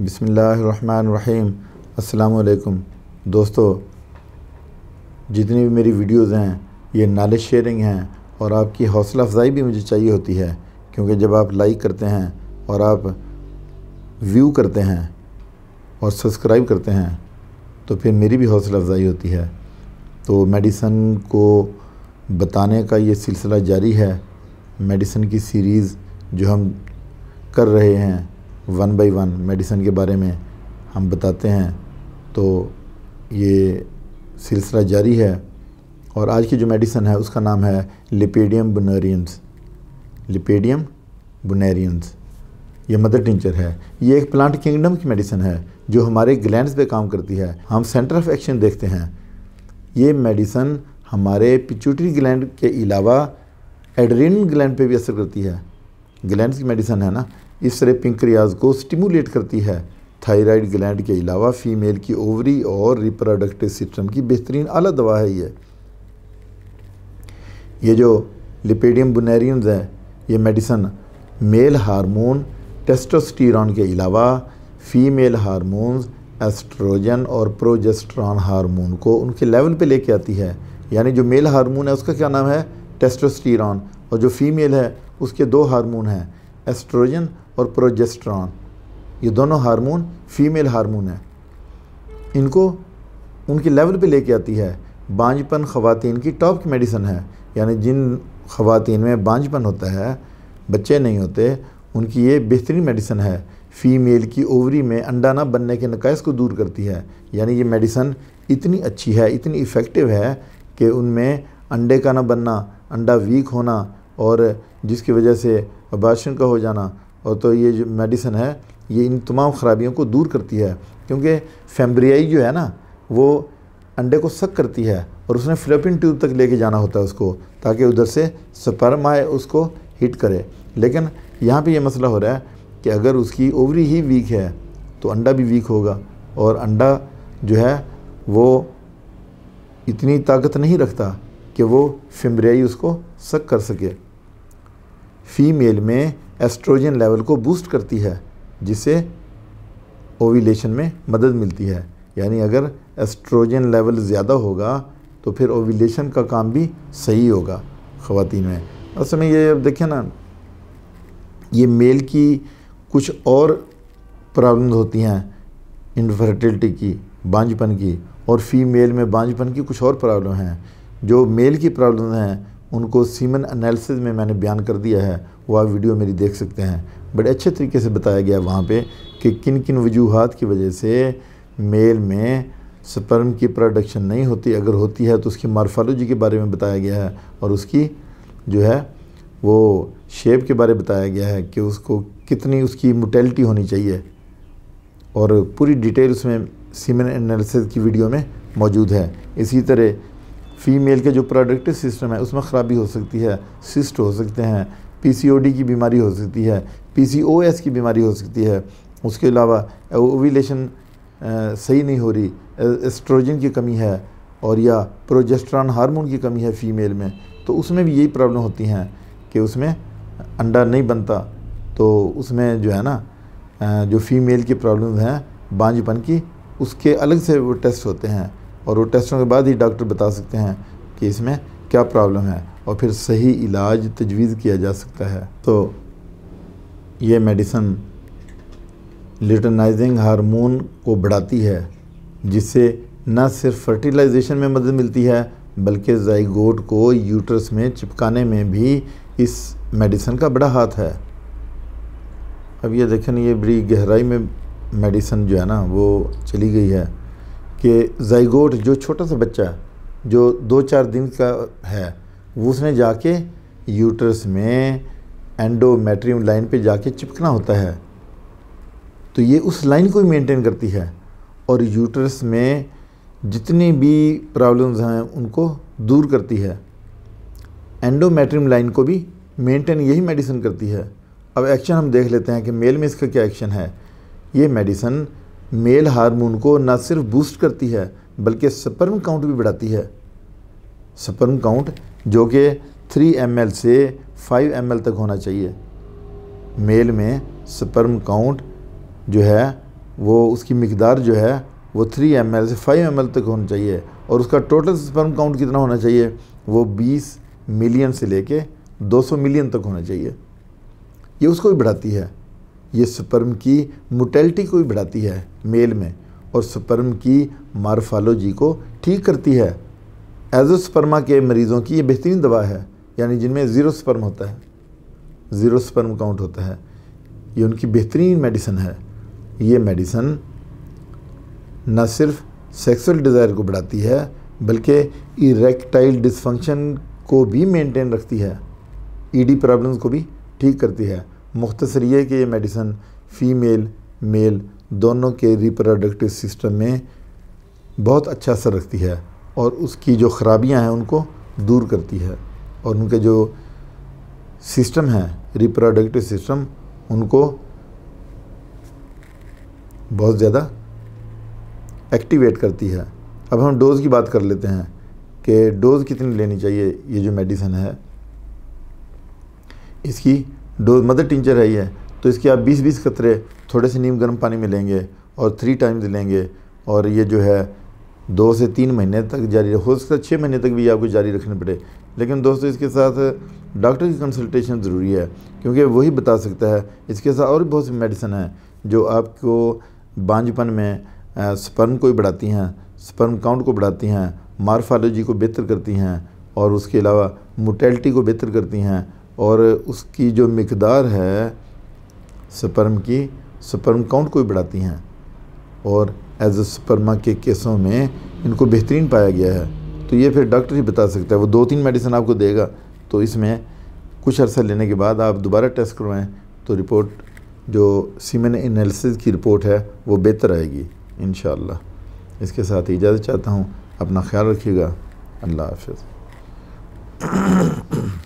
बिसमीम अल्लाम दोस्तों जितनी भी मेरी वीडियोज़ हैं ये नॉलेज शेयरिंग हैं और आपकी हौसला अफजाई भी मुझे चाहिए होती है क्योंकि जब आप लाइक करते हैं और आप व्यू करते हैं और सब्सक्राइब करते हैं तो फिर मेरी भी हौसला अफजाई होती है तो मेडिसन को बताने का ये सिलसिला जारी है मेडिसन की सीरीज़ जो हम कर रहे हैं वन बाई वन मेडिसिन के बारे में हम बताते हैं तो ये सिलसिला जारी है और आज की जो मेडिसन है उसका नाम है लिपेडियम बुनेरियंस लिपेडियम बुनेरियंस ये मदर टिंचर है ये एक प्लांट किंगडम की मेडिसिन है जो हमारे ग्लैंड्स पे काम करती है हम सेंटर ऑफ एक्शन देखते हैं ये मेडिसन हमारे पिचूटरी ग्लैंड के अलावा एड्रीन ग्लैंड पे भी असर करती है ग्लैंड की मेडिसन है ना इस तरह पिंक्रियाज को स्टिमुलेट करती है थायराइड ग्लैंड के अलावा फीमेल की ओवरी और रिप्रोडक्टिव सिस्टम की बेहतरीन अला दवा है ये ये जो लिपेडियम बुनेरियम हैं ये मेडिसन मेल हार्मोन टेस्टोस्टेरॉन के अलावा फीमेल हार्मोन्स एस्ट्रोजन और प्रोजेस्ट्रॉन हार्मोन को उनके लेवल पे लेके आती है यानी जो मेल हार्मोन है उसका क्या नाम है टेस्टोस्टेरॉन और जो फीमेल है उसके दो हार्मोन हैं एस्ट्रोजन और प्रोजेस्ट्रॉन ये दोनों हार्मोन फीमेल हार्मोन हैं इनको उनके लेवल पे लेके आती है बांझपन ख़वातीन की टॉप की मेडिसन है यानी जिन खातन में बांझपन होता है बच्चे नहीं होते उनकी ये बेहतरीन मेडिसन है फ़ीमेल की ओवरी में अंडा ना बनने के नकायस को दूर करती है यानी ये मेडिसन इतनी अच्छी है इतनी इफ़ेक्टिव है कि उनमें अंडे का ना बनना अंडा वीक होना और जिसकी वजह से अबाशन का हो जाना और तो ये जो मेडिसिन है ये इन तमाम ख़राबियों को दूर करती है क्योंकि फेम्ब्रियाई जो है ना वो अंडे को सक करती है और उसने फ्लपिन ट्यूब तक लेके जाना होता है उसको ताकि उधर से स्पर्म आए उसको हिट करे लेकिन यहाँ पे ये मसला हो रहा है कि अगर उसकी ओवरी ही वीक है तो अंडा भी वीक होगा और अंडा जो है वो इतनी ताकत नहीं रखता कि वो फिम्बरियाई उसको सक कर सके फीमेल में एस्ट्रोजन लेवल को बूस्ट करती है जिससे ओविलेशन में मदद मिलती है यानी अगर एस्ट्रोजन लेवल ज़्यादा होगा तो फिर ओविलेशन का काम भी सही होगा ख़वान में असल में ये अब देखें ना ये मेल की कुछ और प्रॉब्लम्स होती हैं इनफर्टिलिटी की बांझपन की और फीमेल में बांझपन की कुछ और प्रॉब्लम हैं जो मेल की प्रॉब्लम हैं उनको सीमन एनालिसिस में मैंने बयान कर दिया है वो आप वीडियो मेरी देख सकते हैं बड़े अच्छे तरीके से बताया गया वहाँ पे कि किन किन वजूहत की वजह से मेल में स्पर्म की प्रोडक्शन नहीं होती अगर होती है तो उसकी मार्फालोजी के बारे में बताया गया है और उसकी जो है वो शेप के बारे में बताया गया है कि उसको कितनी उसकी मोटेलिटी होनी चाहिए और पूरी डिटेल उसमें सीमन एनालिसिस की वीडियो में मौजूद है इसी तरह फ़ीमेल के जो प्रोडक्टिव सिस्टम है उसमें ख़राबी हो सकती है सिस्ट हो सकते हैं पीसीओडी की बीमारी हो सकती है पीसीओएस की बीमारी हो सकती है उसके अलावा ओविलेशन सही नहीं हो रही एस्ट्रोजन की कमी है और या प्रोजेस्ट्रॉन हार्मोन की कमी है फ़ीमेल में तो उसमें भी यही प्रॉब्लम होती हैं कि उसमें अंडा नहीं बनता तो उसमें जो है ना जो फ़ीमेल की प्रॉब्लम हैं बांझपन की उसके अलग से वो टेस्ट होते हैं और वो टेस्टों के बाद ही डॉक्टर बता सकते हैं कि इसमें क्या प्रॉब्लम है और फिर सही इलाज तजवीज़ किया जा सकता है तो ये मेडिसन लिटनाइजिंग हार्मोन को बढ़ाती है जिससे न सिर्फ फर्टिलाइजेशन में मदद मिलती है बल्कि जाइगोट को यूट्रस में चिपकाने में भी इस मेडिसन का बड़ा हाथ है अब ये देखें ये बड़ी गहराई में मेडिसन जो है ना वो चली गई है कि जयगोट जो छोटा सा बच्चा जो दो चार दिन का है वो उसने जाके यूटरस में एंडोमेट्रियम लाइन पे जाके चिपकना होता है तो ये उस लाइन को ही मेंटेन करती है और यूटरस में जितनी भी प्रॉब्लम्स हैं उनको दूर करती है एंडोमेट्रियम लाइन को भी मेंटेन यही मेडिसिन करती है अब एक्शन हम देख लेते हैं कि मेल में इसका क्या एक्शन है ये मेडिसन मेल हार्मोन को ना सिर्फ बूस्ट करती है बल्कि स्पर्म काउंट भी बढ़ाती है स्पर्म काउंट जो कि 3 एम से 5 एम तक होना चाहिए मेल में स्पर्म काउंट जो है वो उसकी मकदार जो है वो 3 एम से 5 एम तक होना चाहिए और उसका टोटल स्पर्म काउंट कितना होना चाहिए वो 20 मिलियन से लेके 200 मिलियन तक होना चाहिए ये उसको भी बढ़ाती है ये स्पर्म की मोटेलिटी को भी बढ़ाती है मेल में और स्पर्म की मार्फालोजी को ठीक करती है एजोस्पर्मा के मरीज़ों की ये बेहतरीन दवा है यानी जिनमें ज़ीरो स्पर्म होता है ज़ीरो स्पर्म काउंट होता है ये उनकी बेहतरीन मेडिसन है ये मेडिसन न सिर्फ सेक्सुअल डिज़ायर को बढ़ाती है बल्कि इरेक्टाइल डिसफंक्शन को भी मेंटेन रखती है ईडी प्रॉब्लम्स को भी ठीक करती है मुख्तर ये कि ये मेडिसन फ़ीमेल मेल दोनों के रिप्रोडक्टिव सिस्टम में बहुत अच्छा असर रखती है और उसकी जो ख़राबियाँ हैं उनको दूर करती है और उनके जो सिस्टम हैं रिप्रोडक्टिव सिस्टम उनको बहुत ज़्यादा एक्टिवेट करती है अब हम डोज़ की बात कर लेते हैं कि डोज़ कितनी लेनी चाहिए ये जो मेडिसन है इसकी डो मदर टिंचर है ये तो इसके आप 20-20 कतरे थोड़े से नीम गर्म पानी में लेंगे और थ्री टाइम्स लेंगे और ये जो है दो से तीन महीने तक जारी हो सकता है छः महीने तक भी आपको जारी रखने पड़े लेकिन दोस्तों इसके साथ डॉक्टर की कंसल्टेशन ज़रूरी है क्योंकि वही बता सकता है इसके साथ और बहुत सी मेडिसिन हैं जो आपको बांझपन में स्पर्म को बढ़ाती हैं स्पर्म काउंट को बढ़ाती हैं मार्फालोजी को बेहतर करती हैं और उसके अलावा मोटेलिटी को बेहतर करती हैं और उसकी जो मकदार है स्पर्म की स्पर्म काउंट को भी बढ़ाती हैं और एज ए स्पर्मा के केसों में इनको बेहतरीन पाया गया है तो ये फिर डॉक्टर ही बता सकता है वो दो तीन मेडिसिन आपको देगा तो इसमें कुछ अर्सा लेने के बाद आप दोबारा टेस्ट करवाएँ तो रिपोर्ट जो सीमन एनालिसिस की रिपोर्ट है वो बेहतर आएगी इन इसके साथ इजाज़त चाहता हूँ अपना ख्याल रखिएगा अल्लाह हाफ